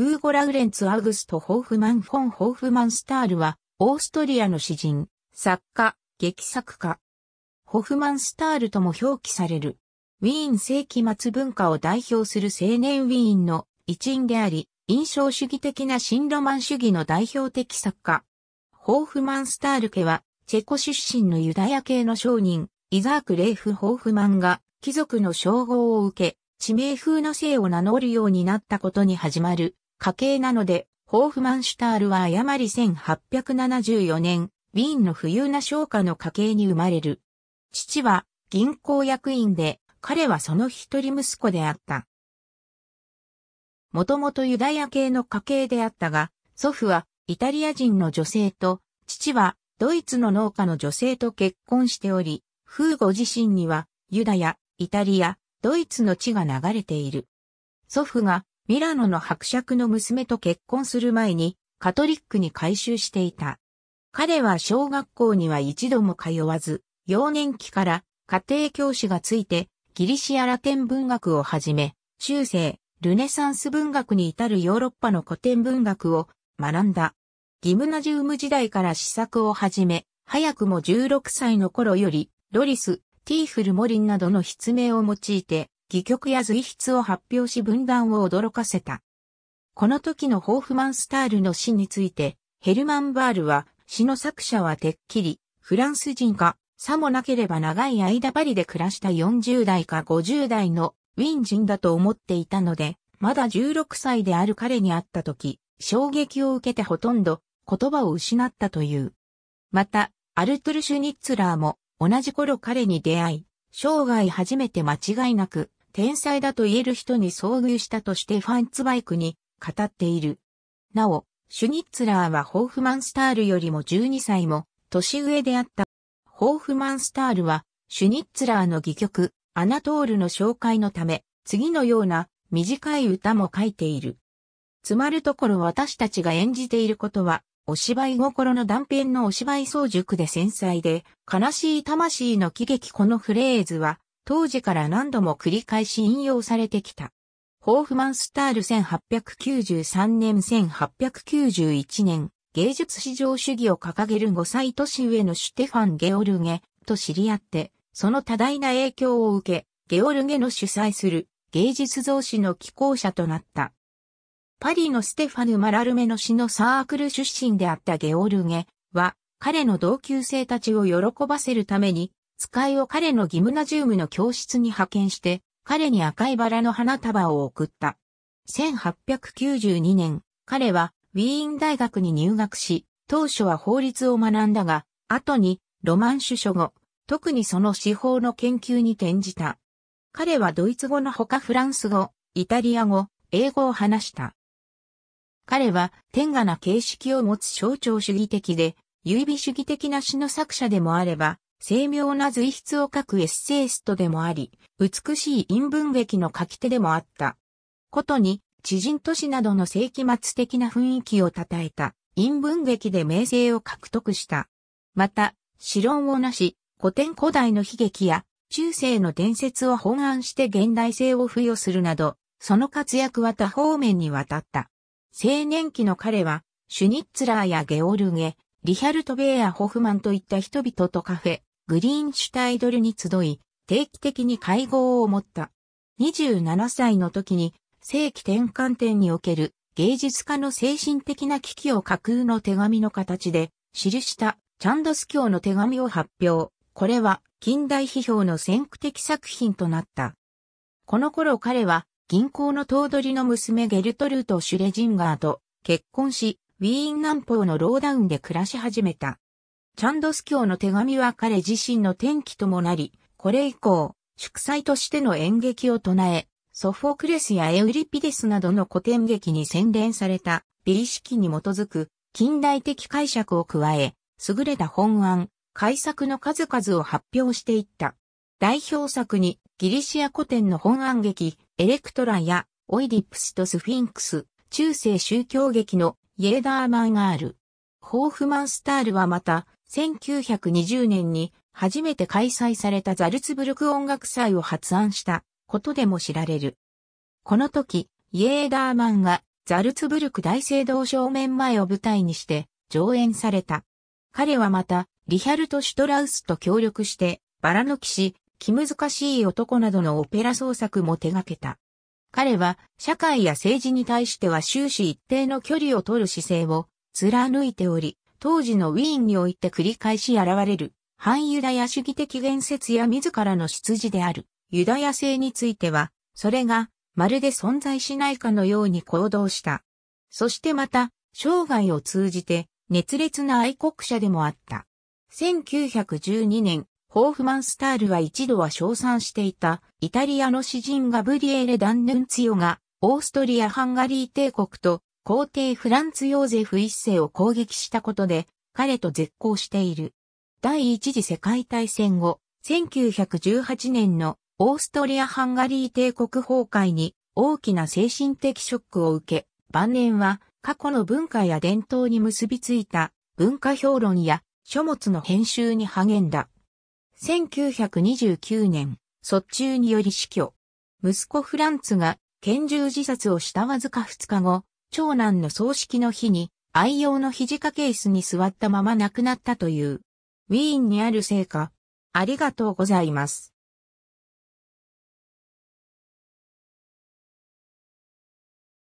フーゴ・ラウレンツ・アグスト・ホーフマン・フォン・ホーフマンスタールは、オーストリアの詩人、作家、劇作家。ホフマンスタールとも表記される。ウィーン世紀末文化を代表する青年ウィーンの一員であり、印象主義的な新ロマン主義の代表的作家。ホーフマンスタール家は、チェコ出身のユダヤ系の商人、イザーク・レイフ・ホーフマンが、貴族の称号を受け、地名風の姓を名乗るようになったことに始まる、家系なので、ホーフマンシュタールは誤り1874年、ウィーンの富裕な商家の家系に生まれる。父は銀行役員で、彼はその一人息子であった。もともとユダヤ系の家系であったが、祖父はイタリア人の女性と、父はドイツの農家の女性と結婚しており、風婦自身にはユダヤ、イタリア、ドイツの地が流れている。祖父がミラノの伯爵の娘と結婚する前にカトリックに改修していた。彼は小学校には一度も通わず、幼年期から家庭教師がついてギリシアラテン文学をはじめ、中世、ルネサンス文学に至るヨーロッパの古典文学を学んだ。ギムナジウム時代から試作を始め、早くも16歳の頃より、ロリス、ティーフル・モリンなどの筆名を用いて、戯曲や随筆を発表し分断を驚かせた。この時のホーフマンスタールの死について、ヘルマン・バールは、詩の作者はてっきり、フランス人か、さもなければ長い間パリで暮らした40代か50代のウィン人だと思っていたので、まだ16歳である彼に会った時、衝撃を受けてほとんど言葉を失ったという。また、アルトゥル・シュニッツラーも同じ頃彼に出会い、生涯初めて間違いなく天才だと言える人に遭遇したとしてファンツバイクに語っている。なお、シュニッツラーはホーフマンスタールよりも12歳も年上であった。ホーフマンスタールは、シュニッツラーの戯曲、アナトールの紹介のため、次のような短い歌も書いている。つまるところ私たちが演じていることは、お芝居心の断片のお芝居早熟で繊細で、悲しい魂の喜劇このフレーズは、当時から何度も繰り返し引用されてきた。ホーフマンスタール1893年1891年、芸術史上主義を掲げる5歳年上のシュテファン・ゲオルゲと知り合って、その多大な影響を受け、ゲオルゲの主催する芸術増資の寄稿者となった。パリのステファヌ・マラルメの詩のサークル出身であったゲオルゲは、彼の同級生たちを喜ばせるために、使いを彼のギムナジウムの教室に派遣して、彼に赤いバラの花束を送った。1892年、彼はウィーン大学に入学し、当初は法律を学んだが、後にロマン主書語、特にその司法の研究に転じた。彼はドイツ語のほかフランス語、イタリア語、英語を話した。彼は天下な形式を持つ象徴主義的で、優美主義的な詩の作者でもあれば、精妙な随筆を書くエッセイストでもあり、美しい陰文劇の書き手でもあった。ことに、知人都市などの世紀末的な雰囲気を称えた、陰文劇で名声を獲得した。また、史論をなし、古典古代の悲劇や、中世の伝説を本案して現代性を付与するなど、その活躍は多方面にわたった。青年期の彼は、シュニッツラーやゲオルゲ、リヒャルト・ベーア・ホフマンといった人々とカフェ、グリーンシュタイドルに集い、定期的に会合を持った。27歳の時に、正規転換点における芸術家の精神的な危機を架空の手紙の形で、記したチャンドス教の手紙を発表。これは近代批評の先駆的作品となった。この頃彼は銀行の頭取の娘ゲルトルート・シュレジンガーと結婚し、ウィーン南方のローダウンで暮らし始めた。チャンドス教の手紙は彼自身の転機ともなり、これ以降、祝祭としての演劇を唱え、ソフォクレスやエウリピデスなどの古典劇に洗練された美意識に基づく近代的解釈を加え、優れた本案、改作の数々を発表していった。代表作にギリシア古典の本案劇、エレクトラやオイディプスとスフィンクス、中世宗教劇のイエーダーマンがある。ホーフマンスタールはまた、1920年に初めて開催されたザルツブルク音楽祭を発案したことでも知られる。この時、イエーダーマンがザルツブルク大聖堂正面前を舞台にして上演された。彼はまた、リヒャルト・シュトラウスと協力して、バラの騎士、気難しい男などのオペラ創作も手掛けた。彼は社会や政治に対しては終始一定の距離を取る姿勢を貫いており、当時のウィーンにおいて繰り返し現れる、反ユダヤ主義的言説や自らの出自である、ユダヤ性については、それが、まるで存在しないかのように行動した。そしてまた、生涯を通じて、熱烈な愛国者でもあった。1912年、ホーフマンスタールは一度は称賛していた、イタリアの詩人ガブリエーレ・ダンヌンツィオが、オーストリア・ハンガリー帝国と皇帝フランツ・ヨーゼフ一世を攻撃したことで、彼と絶交している。第一次世界大戦後、1918年のオーストリア・ハンガリー帝国崩壊に大きな精神的ショックを受け、晩年は過去の文化や伝統に結びついた文化評論や書物の編集に励んだ。1929年、卒中により死去。息子フランツが拳銃自殺をしたわずか2日後、長男の葬式の日に愛用の肘掛け椅子に座ったまま亡くなったという。ウィーンにある聖火。ありがとうございます。